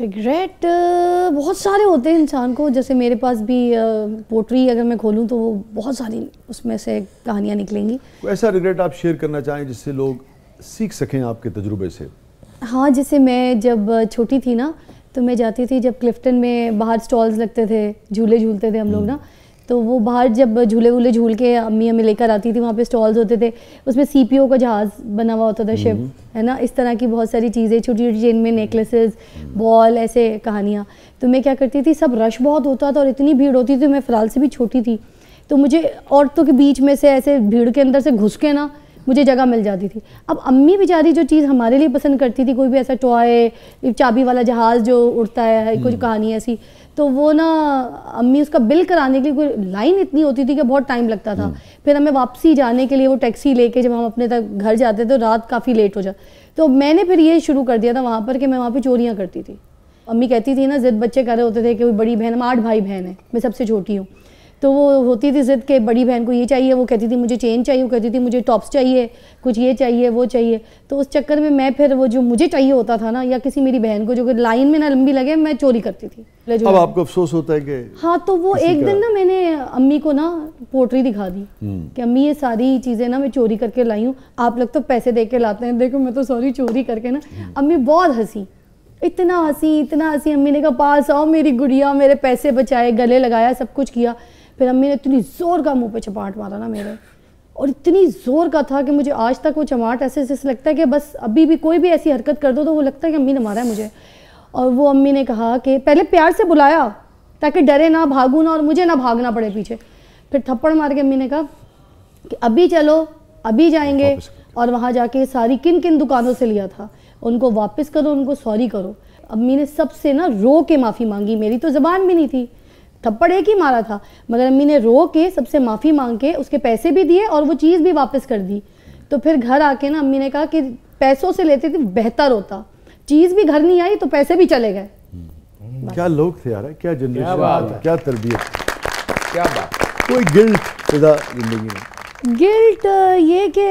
Regret uh, बहुत सारे होते हैं इंसान को जैसे मेरे पास भी पोट्री uh, अगर मैं खोलूँ तो वो बहुत सारी उसमें से कहानियाँ निकलेंगी ऐसा रिग्रेट आप शेयर करना चाहें जिससे लोग सीख सकें आपके तजुर्बे से हाँ जैसे मैं जब uh, छोटी थी ना तो मैं जाती थी जब क्लिफ्टन में बाहर स्टॉल्स लगते थे झूले झूलते थे हम लोग हम्म। ना तो वो बाहर जब झूले वूले झूल के अम्मी हमें लेकर आती थी वहाँ पे स्टॉल्स होते थे उसमें सी का जहाज़ बना हुआ होता था शिप हम्म। है ना इस तरह की बहुत सारी चीज़ें छोटी छोटी में नेकलेसेस बॉल हम्म। ऐसे कहानियाँ तो मैं क्या करती थी सब रश बहुत होता था और इतनी भीड़ होती थी मैं फ़िलहाल से भी छोटी थी तो मुझे औरतों के बीच में से ऐसे भीड़ के अंदर से घुस के ना मुझे जगह मिल जाती थी अब अम्मी बेचारी जो चीज़ हमारे लिए पसंद करती थी कोई भी ऐसा टॉय चाबी वाला जहाज़ जो उड़ता है कुछ हम्म। कहानी ऐसी तो वो ना अम्मी उसका बिल कराने के लिए कोई लाइन इतनी होती थी कि बहुत टाइम लगता था हम्म। फिर हमें वापसी जाने के लिए वो टैक्सी लेके जब हम अपने तक घर जाते थे तो रात काफ़ी लेट हो जाए तो मैंने फिर ये शुरू कर दिया था वहाँ पर कि मैं वहाँ पर चोरियाँ करती थी अम्मी कहती थी ना जिद बच्चे कर रहे होते थे कि बड़ी बहन हम आठ भाई बहन है मैं सबसे छोटी हूँ तो वो होती थी ज़िद के बड़ी बहन को ये चाहिए वो कहती थी मुझे चेन चाहिए वो कहती थी मुझे टॉप्स चाहिए कुछ ये चाहिए वो चाहिए तो उस चक्कर में मैं फिर वो जो मुझे चाहिए होता था ना या किसी मेरी बहन को जो लाइन में ना लंबी लगे मैं चोरी करती थी अब आपको अफसोस होता है कि हाँ तो वो एक दिन ना मैंने अम्मी को ना पोट्री दिखा दी हम्म। कि अम्मी ये सारी चीज़ें ना मैं चोरी करके लाई हूँ आप लोग तो पैसे दे के लाते हैं देखो मैं तो सॉरी चोरी करके ना हम्म। अम्मी बहुत हंसी इतना हंसी इतना हंसी अम्मी ने कहा पास आओ मेरी गुड़िया मेरे पैसे बचाए गले लगाया सब कुछ किया फिर अम्मी ने इतनी ज़ोर का मुंह पे चपाट मारा ना मेरे और इतनी ज़ोर का था कि मुझे आज तक वो चमाट ऐसे जैसे लगता है कि बस अभी भी कोई भी ऐसी हरकत कर दो तो वो लगता है कि अम्मी ने मारा है मुझे और वो अम्मी ने कहा कि पहले प्यार से बुलाया ताकि डरे ना भागू ना और मुझे ना भागना पड़े पीछे फिर थप्पड़ मार के अम्मी ने कहा कि अभी चलो अभी जाएंगे और वहाँ जाके सारी किन किन दुकानों से लिया था उनको वापस करो उनको सॉरी करो अम्मी ने सबसे ना रो के माफ़ी मांगी मेरी तो ज़बान भी नहीं थी थप्पड़ एक ही मारा था मगर अम्मी ने रो के सबसे माफ़ी मांग के उसके पैसे भी दिए और वो चीज़ भी वापस कर दी तो फिर घर आके ना अम्मी ने कहा कि पैसों से लेते थे बेहतर होता चीज़ भी घर नहीं आई तो पैसे भी चले गए हम्म, क्या लोग थे यार क्या जनरेशन क्या, क्या तरबियत क्या बात कोई गिल्ट जिंदगी में गिल्ट ये कि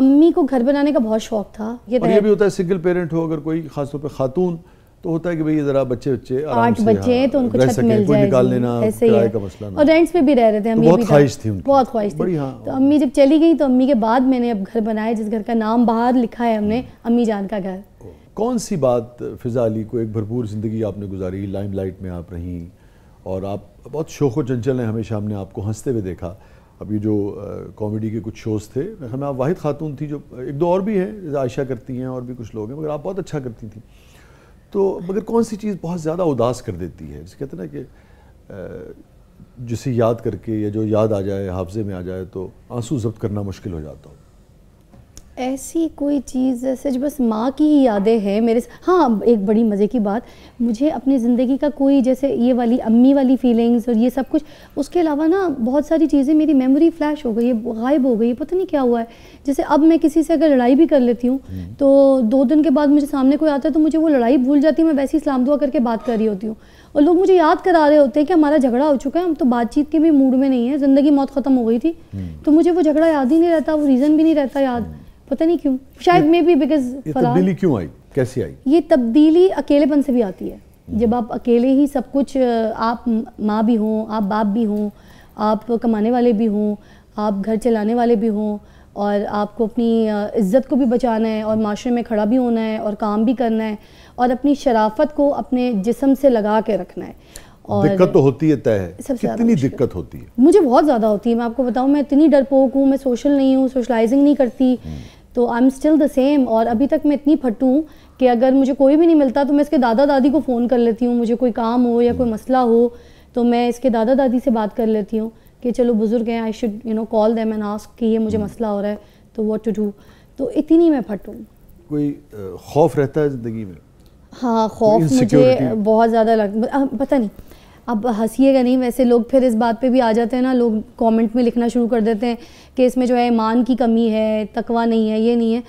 अम्मी को घर बनाने का बहुत शौक था ये, और ये भी होता है सिंगल पेरेंट हो अगर कोई खासतौर पे खातून तो होता है कि भाई जरा बच्चे बच्चे आठ बच्चे हैं तो हाँ, उनको छत मिल जाए निकाल लेना ऐसे ही का मसला और रेंट्स पे भी रह रहे थे अम्मी तो बहुत ख्वाहिश थी उनकी। बहुत ख्वाहिश थी हाँ। तो हाँ। अम्मी जब चली गई तो अम्मी के बाद मैंने अब घर बनाया जिस घर का नाम बाहर लिखा है हमने अम्मी जान का घर कौन सी बात फिजा अली को एक भरपूर ज़िंदगी आपने गुजारी लाइमलाइट में आप रहीं और आप बहुत शोख व चंचल हैं हमेशा हमने आपको हंसते हुए देखा अभी जो कॉमेडी के कुछ शोज़ थे हमें आप वाहिद खातून थी जो एक दो और भी हैं आयशा करती हैं और भी कुछ लोग हैं मगर आप बहुत अच्छा करती थी तो मगर कौन सी चीज़ बहुत ज़्यादा उदास कर देती है जैसे कहते हैं ना कि जिसे याद करके या जो याद आ जाए हाफजे में आ जाए तो आंसू जब्त करना मुश्किल हो जाता हो ऐसी कोई चीज़ जैसे जो बस माँ की ही यादें हैं मेरे हाँ एक बड़ी मज़े की बात मुझे अपनी ज़िंदगी का कोई जैसे ये वाली अम्मी वाली फीलिंग्स और ये सब कुछ उसके अलावा ना बहुत सारी चीज़ें मेरी मेमोरी फ्लैश हो गई है गायब हो गई है पता नहीं क्या हुआ है जैसे अब मैं किसी से अगर लड़ाई भी कर लेती हूँ हम्म। तो दो दिन के बाद मुझे सामने कोई आता है तो मुझे वो लड़ाई भूल जाती है मैं वैसे ही इस्लाम दुआ करके बात कर रही होती हूँ और लोग मुझे याद करा रहे होते हैं कि हमारा झगड़ा हो चुका है हम तो बातचीत के भी मूड में नहीं है ज़िंदगी मौत ख़त्म हो गई थी हम्म। तो मुझे वो झगड़ा याद ही नहीं रहता वो रीज़न भी नहीं रहता याद हम्म। पता नहीं क्यों शायद मे बी बिकॉज तब्दीली क्यों आई कैसे आई ये तब्दीली अकेलेपन से भी आती है हम्म। जब आप अकेले ही सब कुछ आप माँ भी हों आप बाप भी हों आप कमाने वाले भी हों आप घर चलाने वाले भी हों और आपको अपनी इज़्ज़त को भी बचाना है और माशरे में खड़ा भी होना है और काम भी करना है और अपनी शराफत को अपने जिसम से लगा के रखना है और दिक्कत तो होती है तय सबसे कितनी दिक्कत होती है मुझे बहुत ज़्यादा होती है मैं आपको बताऊँ मैं इतनी डरपोक हूँ मैं सोशल नहीं हूँ सोशलाइजिंग नहीं करती हम्म। तो I am still the same और अभी तक मैं इतनी फटू कि अगर मुझे कोई भी नहीं मिलता तो मैं इसके दादा दादी को फ़ोन कर लेती हूँ मुझे कोई काम हो या कोई हम्म। मसला हो तो मैं इसके दादा दादी से बात कर लेती हूँ कि चलो बुज़ुर्ग हैं I should you know call them and ask कि ये मुझे हम्म। मसला हो रहा है तो वॉट टू डू तो इतनी मैं फटूँ कोई खौफ रहता है ज़िंदगी में हाँ खौफ मुझे बहुत ज़्यादा लग पता नहीं अब हंसीएगा नहीं वैसे लोग फिर इस बात पे भी आ जाते हैं ना लोग कमेंट में लिखना शुरू कर देते हैं कि इसमें जो है ईमान की कमी है तकवा नहीं है ये नहीं है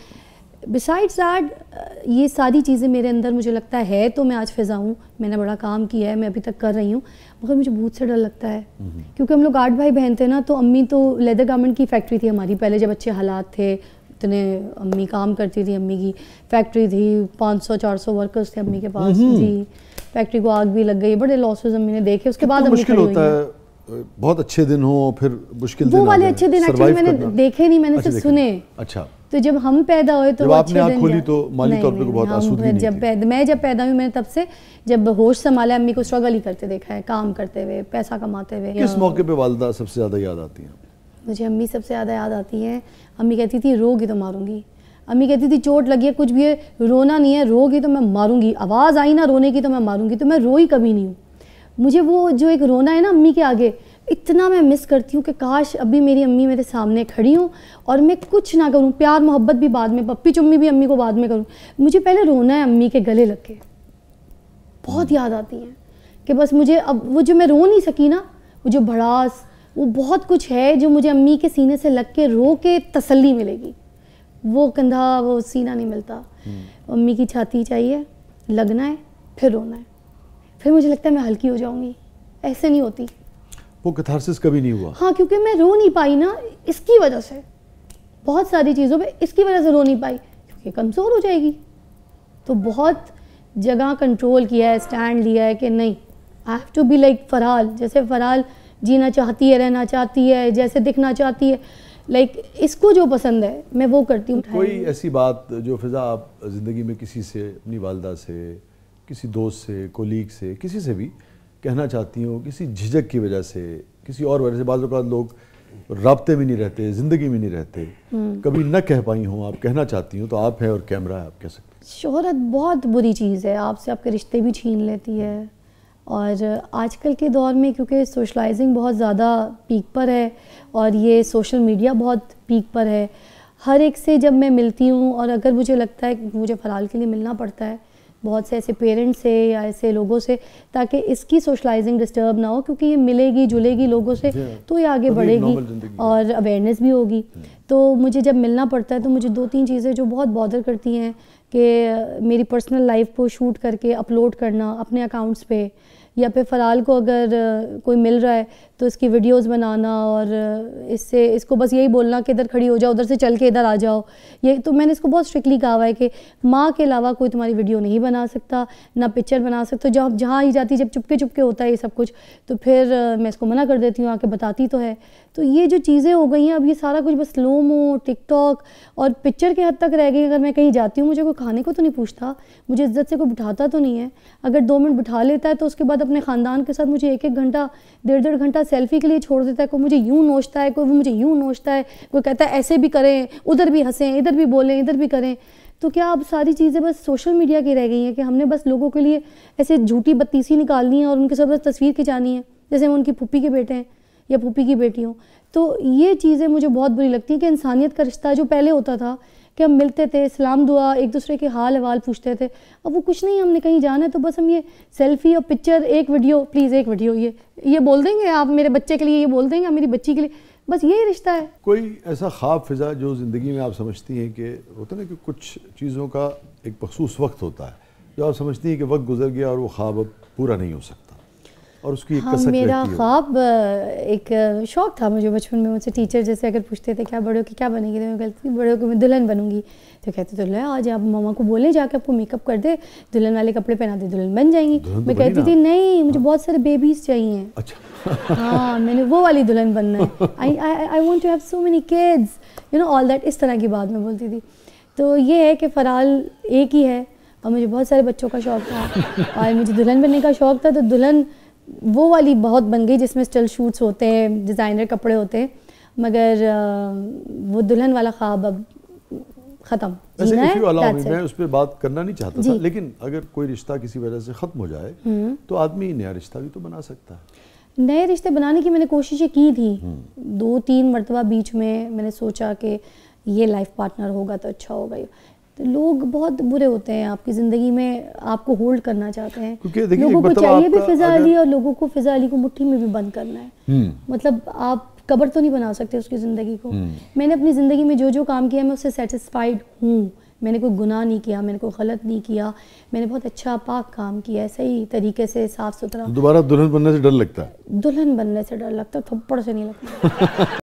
बिसाइड्स दैट ये सारी चीज़ें मेरे अंदर मुझे लगता है तो मैं आज फिज़ा हूँ मैंने बड़ा काम किया है मैं अभी तक कर रही हूँ मगर मुझे बहुत से डर लगता है हम्म। क्योंकि हम लोग आठ भाई बहन थे ना तो अम्मी तो लेदर गारमेंट की फैक्ट्री थी हमारी पहले जब अच्छे हालात थे इतने अम्मी काम करती थी अम्मी की फैक्ट्री थी 500 400 वर्कर्स थे अम्मी के पास हम्म। जी फैक्ट्री को आग भी लग गई बड़े लॉसेज हमने देखे उसके बाद मुश्किल होता है बहुत अच्छे दिन हो फिर मुश्किल वो वाले अच्छे दिन एक्चुअली मैंने देखे नहीं मैंने अच्छा, सिर्फ सुने अच्छा तो जब हम पैदा हुए तो आपने आँख खोली तो माली तौर पे बहुत नहीं जब पैदा मैं जब पैदा हुई मैंने तब से जब होश संभाला अम्मी को स्ट्रगल ही करते देखा है काम करते हुए पैसा कमाते हुए किस मौके पे वालदा सबसे ज़्यादा याद आती हैं मुझे अम्मी सबसे ज़्यादा याद आती हैं अम्मी कहती थी रोगी तो मारूंगी अम्मी कहती थी चोट लगी है कुछ भी है रोना नहीं है रोगी तो मैं मारूंगी आवाज़ आई ना रोने की तो मैं मारूंगी तो मैं रोई कभी नहीं हूँ मुझे वो जो एक रोना है ना अम्मी के आगे इतना मैं मिस करती हूँ कि काश अभी मेरी अम्मी मेरे सामने खड़ी हूँ और मैं कुछ ना करूँ प्यार मोहब्बत भी बाद में पप्पी चुम्मी भी अम्मी को बाद में करूँ मुझे पहले रोना है अम्मी के गले लग के बहुत याद आती हैं कि बस मुझे अब वो जो मैं रो नहीं सकी ना वो जो भड़ास वो बहुत कुछ है जो मुझे अम्मी के सीने से लग के रो के तसल्ली मिलेगी वो कंधा वो सीना नहीं मिलता हम्म। मम्मी की छाती चाहिए लगना है फिर रोना है फिर मुझे लगता है मैं हल्की हो जाऊंगी ऐसे नहीं होती वो कथारसिस कभी नहीं हुआ हाँ क्योंकि मैं रो नहीं पाई ना इसकी वजह से बहुत सारी चीज़ों पे इसकी वजह से रो नहीं पाई क्योंकि कमज़ोर हो जाएगी तो बहुत जगह कंट्रोल किया है स्टैंड लिया है कि नहीं I have to be like फरहाल जैसे फरहाल जीना चाहती है रहना चाहती है जैसे दिखना चाहती है लाइक इसको जो पसंद है मैं वो करती हूँ तो कोई ऐसी बात जो फिज़ा आप ज़िंदगी में किसी से अपनी वालदा से किसी दोस्त से कोलीग से किसी से भी कहना चाहती हूँ किसी झिझक की वजह से किसी और वजह से बाद लोग रबते में नहीं रहते ज़िंदगी में नहीं रहते कभी न कह पाई हूँ आप कहना चाहती हूँ तो आप हैं और कैमरा है आप कह सकते शोहरत बहुत बुरी चीज़ है आपसे आपके रिश्ते भी छीन लेती है और आजकल के दौर में क्योंकि सोशलाइजिंग बहुत ज़्यादा पीक पर है और ये सोशल मीडिया बहुत पीक पर है हर एक से जब मैं मिलती हूँ और अगर मुझे लगता है कि मुझे फलाल के लिए मिलना पड़ता है बहुत से ऐसे पेरेंट्स से या ऐसे लोगों से ताकि इसकी सोशलाइजिंग डिस्टर्ब ना हो क्योंकि ये मिलेगी जुलेगी लोगों से तो ये आगे तो बढ़ेगी और अवेयरनेस भी होगी hmm. तो मुझे जब मिलना पड़ता है तो मुझे दो तीन चीज़ें जो बहुत बॉदर करती हैं कि मेरी पर्सनल लाइफ को शूट करके अपलोड करना अपने अकाउंट्स पे या फिर फ़लाल को अगर कोई मिल रहा है तो इसकी वीडियोस बनाना और इससे इसको बस यही बोलना कि इधर खड़ी हो जाओ उधर से चल के इधर आ जाओ ये तो मैंने इसको बहुत स्ट्रिक्टली कहा हुआ है कि माँ के अलावा कोई तुम्हारी वीडियो नहीं बना सकता ना पिक्चर बना सकता जब जहाँ ही जाती जब चुपके चुपके होता है ये सब कुछ तो फिर मैं इसको मना कर देती हूँ आके बताती तो है तो ये जो चीज़ें हो गई हैं अब ये सारा कुछ बस लोमो टिकटॉक और पिक्चर के हद तक रह गई अगर मैं कहीं जाती हूँ मुझे कोई खाने को तो नहीं पूछता मुझे इज्जत से कोई बिठाता तो नहीं है अगर दो मिनट बिठा लेता है तो उसके बाद अपने ख़ानदान के साथ मुझे एक एक घंटा डेढ़ डेढ़ घंटा सेल्फी के लिए छोड़ देता है कोई मुझे यूँ नोचता है कोई मुझे यूँ नोचता है कोई कहता है ऐसे भी करें उधर भी हंसें इधर भी बोलें इधर भी करें तो क्या अब सारी चीज़ें बस सोशल मीडिया की रह गई हैं कि हमने बस लोगों के लिए ऐसे झूठी बत्तीसी निकालनी है और उनके साथ बस तस्वीर खिंचानी है जैसे हम उनकी पुप्पी के बेटे हैं या पुप्पी की बेटी हूँ तो ये चीज़ें मुझे बहुत बुरी लगती हैं कि इंसानियत का रिश्ता जो पहले होता था कि हम मिलते थे सलाम दुआ एक दूसरे के हाल अवाल पूछते थे अब वो कुछ नहीं हमने कहीं जाना है तो बस हम ये सेल्फी और पिक्चर एक वीडियो प्लीज़ एक वीडियो ये ये बोल देंगे आप मेरे बच्चे के लिए ये बोल देंगे मेरी बच्ची के लिए बस यही रिश्ता है कोई ऐसा ख्वाब फिजा जो ज़िंदगी में आप समझती हैं कि होता ना कि कुछ चीज़ों का एक मखसूस वक्त होता है जो आप समझती हैं कि वक्त गुजर गया और वो ख्वाब अब पूरा नहीं हो सकता और उसकी एक हाँ, मेरा ख्वाब एक शौक था मुझे बचपन में मुझसे टीचर जैसे अगर पूछते थे क्या बड़े हो क्या बनेगी तो मैं कहती थी बड़े हो मैं दुल्हन बनूंगी तो कहते तो लो आज आप मामा को बोले जाके आपको मेकअप कर दे दुल्हन वाले कपड़े पहना दे दुल्हन बन जाएंगी तो मैं कहती थी नहीं मुझे हाँ। बहुत सारे बेबीज चाहिए अच्छा हाँ मैंने वो वाली दुल्हन बनना है I I want to have so many kids you know all that इस तरह की बात मैं बोलती थी तो ये है कि फ़राल एक ही है और मुझे बहुत सारे बच्चों का शौक था और मुझे दुल्हन बनने का शौक था तो दुल्हन वो वाली बहुत बन गई जिसमें स्टिल शूट्स होते हैं डिज़ाइनर कपड़े होते हैं मगर वो दुल्हन वाला ख्वाब अब ख़त्म मैं उस पर बात करना नहीं चाहता था लेकिन अगर कोई रिश्ता किसी वजह से ख़त्म हो जाए हम्म। तो आदमी नया रिश्ता भी तो बना सकता है नए रिश्ते बनाने की मैंने कोशिशें की थी हम्म। दो तीन मरतबा बीच में मैंने सोचा कि ये लाइफ पार्टनर होगा तो अच्छा होगा लोग बहुत बुरे होते हैं आपकी ज़िंदगी में आपको होल्ड करना चाहते हैं लोगों को मतलब चाहिए भी फिजा अली और लोगों को फिजा अली को मुट्ठी में भी बंद करना है हम्म। मतलब आप कबर तो नहीं बना सकते उसकी ज़िंदगी को हम्म। मैंने अपनी ज़िंदगी में जो जो काम किया मैं उससे सेटिस्फाइड हूँ मैंने कोई गुनाह नहीं किया मैंने कोई गलत नहीं किया मैंने बहुत अच्छा पाक काम किया ऐसे सही तरीके से साफ सुथरा दोबारा दुल्हन बनने से डर लगता है दुल्हन बनने से डर लगता है थप्पड़ से नहीं लगता